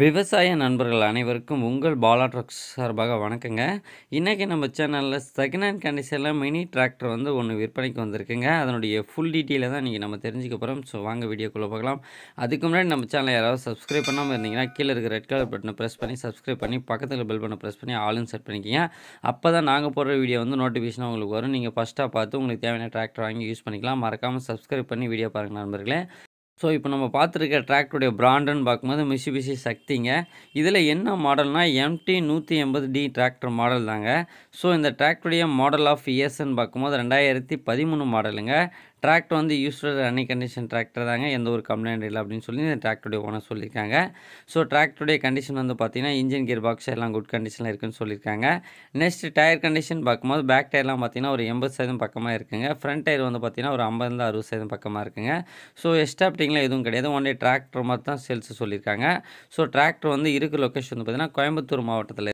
விவசாய நண்பர்கள் அனைவருக்கும் உங்கள் பாலா ட்ரக்ஸ் சார்பாக வணக்கங்க இன்றைக்கி நம்ம சேனலில் செகண்ட் ஹேண்ட் கண்டிஷனில் மினி டிராக்டர் வந்து ஒன்று விற்பனைக்கு வந்திருக்குங்க அதனுடைய ஃபுல் டீட்டெயிலை தான் நீங்கள் நம்ம தெரிஞ்சுக்க போகிறோம் ஸோ வாங்க வீடியோக்குள்ளே பார்க்கலாம் அதுக்கு முன்னாடி நம்ம சேனலை யாராவது சப்ஸ்கிரைப் பண்ணாமல் இருந்தீங்கன்னா கீழே இருக்கிற ரெட் கலர் பட்டனை ப்ரெஸ் பண்ணி சப்ஸ்கிரைப் பண்ணி பக்கத்தில் பெல் பட்டனை ப்ரெஸ் பண்ணி ஆளுன்னு செட் பண்ணிக்கிங்க அப்போ தான் நாங்கள் போடுற வீடியோ வந்து நோட்டிஃபிகேஷன் உங்களுக்கு வரும் நீங்கள் ஃபஸ்ட்டாக பார்த்து உங்களுக்கு தேவையான டிராக்டர் வாங்கி யூஸ் பண்ணிக்கலாம் மறக்காமல் சப்ஸ்கிரைப் பண்ணி வீடியோ பாருங்கள் நண்பர்களே ஸோ இப்போ நம்ம பார்த்துருக்க டிராக்டருடைய பிராண்டுன்னு பார்க்கும்போது மிஷிபிஷி சக்திங்க இதில் என்ன மாடல்னால் எம்டி நூற்றி எண்பது டி டிராக்டர் மாடல் தாங்க ஸோ இந்த டிராக்டருடைய மாடல் ஆஃப் இயர்ஸ்ன்னு பார்க்கும்போது ரெண்டாயிரத்தி பதிமூணு மாடலுங்க டிராக்டர் வந்து யூஸ்டர் அன்னி கண்டிஷன் டிராக்டர் தாங்க எந்த ஒரு கம்ப்ளைண்ட் இல்லை அப்படின்னு சொல்லி இந்த டிராக்டருடைய ஓனர் சொல்லியிருக்காங்க ஸோ டிராக்டருடைய கண்டிஷன் வந்து பார்த்திங்கன்னா இன்ஜின் கியர் பாக்ஸ் எல்லாம் குட் கண்டிஷனில் இருக்குன்னு சொல்லியிருக்காங்க நெக்ஸ்ட் டயர் கண்டிஷன் பார்க்கும்போது பேக் டயர்லாம் பார்த்திங்கன்னா ஒரு எண்பது சதவீதம் பக்கமாக இருக்குங்க ஃப்ரண்ட் டயர் வந்து பார்த்திங்கன்னா ஒரு ஐம்பதுலேருந்து அறுபது சதவீதம் பக்கமாக இருக்குங்க ஸோ எஸ்டாப்டிங்கில் எதுவும் கிடையாது ஒன்லி டிராக்டர் மாதிரி தான் சேல்ஸ் சொல்லியிருக்காங்க ஸோ டிராக்டர் வந்து இருக்கிற லொக்கேஷன் வந்து பார்த்திங்கன்னா கோயம்புத்தூர் மாவட்டத்தில்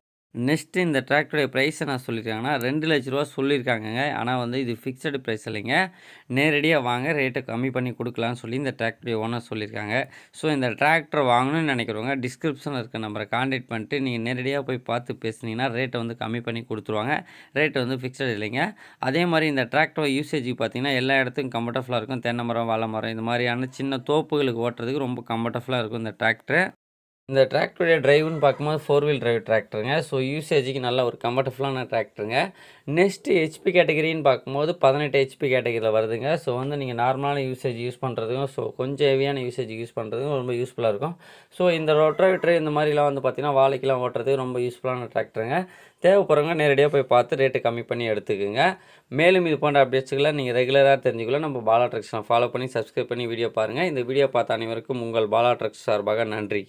நெக்ஸ்ட்டு இந்த டிராக்டருடைய ப்ரைஸை நான் சொல்லியிருக்காங்கன்னா ரெண்டு லட்ச ரூபா சொல்லியிருக்காங்கங்க ஆனால் வந்து இது ஃபிக்ஸடு ப்ரைஸ் இல்லைங்க நேரடியாக வாங்க ரேட்டை கம்மி பண்ணி கொடுக்கலான்னு சொல்லி இந்த டிராக்டருடைய ஓனர் சொல்லியிருக்காங்க ஸோ இந்த டிராக்டர் வாங்கணும்னு நினைக்கிறவங்க டிஸ்கிரிப்ஷனில் இருக்க நம்பரை காண்டாக்ட் பண்ணிட்டு நீங்கள் நேரடியாக போய் பார்த்து பேசுனீங்கன்னா ரேட்டை வந்து கம்மி பண்ணி கொடுத்துருவாங்க ரேட்டு வந்து ஃபிக்ஸடு இல்லைங்க அதே மாதிரி இந்த டிராக்டர் யூசேஜ் பார்த்தீங்கன்னா எல்லா இடத்துக்கும் கம்ஃபர்டபுளாக இருக்கும் தென்னை மரம் வாழை மரம் இந்த மாதிரியான சின்ன தோப்புகளுக்கு ஓட்டுறதுக்கு ரொம்ப கம்ஃபர்டபுளாக இருக்கும் இந்த டிராக்டர் இந்த டிராக்டருடைய டிரைவ்னு பார்க்கும்போது ஃபோர் வீல் டிரைவ் டிராக்டருங்க ஸோ யூசேஜுக்கு நல்ல ஒரு கம்ஃபர்டபுளான டிராக்டருங்க நெக்ஸ்ட்டு ஹெச்பி கேட்டகரின்னு பார்க்கும்போது பதினெட்டு ஹெச்பி கேட்டகரியில் வருதுங்க ஸோ வந்து நீங்கள் நார்மலான யூசேஜ் யூஸ் பண்ணுறதுக்கும் ஸோ கொஞ்சம் ஹெவியான யூசேஜ் யூஸ் பண்ணுறதுக்கும் ரொம்ப யூஸ்ஃபுல்லாக இருக்கும் ஸோ இந்த ரொட்ராக்டர் இந்த மாதிரிலாம் வந்து பார்த்திங்கன்னா வாழைக்கெலாம் ஓட்டுறதுக்கு ரொம்ப யூஸ்ஃபுல்லான டிராக்டருங்க தேவைப்படுறவங்க நேரடியாக போய் பார்த்து ரேட்டு கம்மி பண்ணி எடுத்துக்கோங்க மேலும் இது போன்ற அப்டேட்ஸ்களை நீங்கள் ரெகுலராக தெரிஞ்சுக்கல நம்ம பாலா ட்ரக்ஸ்லாம் ஃபாலோ பண்ணி சப்ஸ்கிரைப் பண்ணி வீடியோ பாருங்கள் இந்த வீடியோ பார்த்த அனைவருக்கும் உங்கள் பாலா ட்ரக்ஸ் சார்பாக நன்றி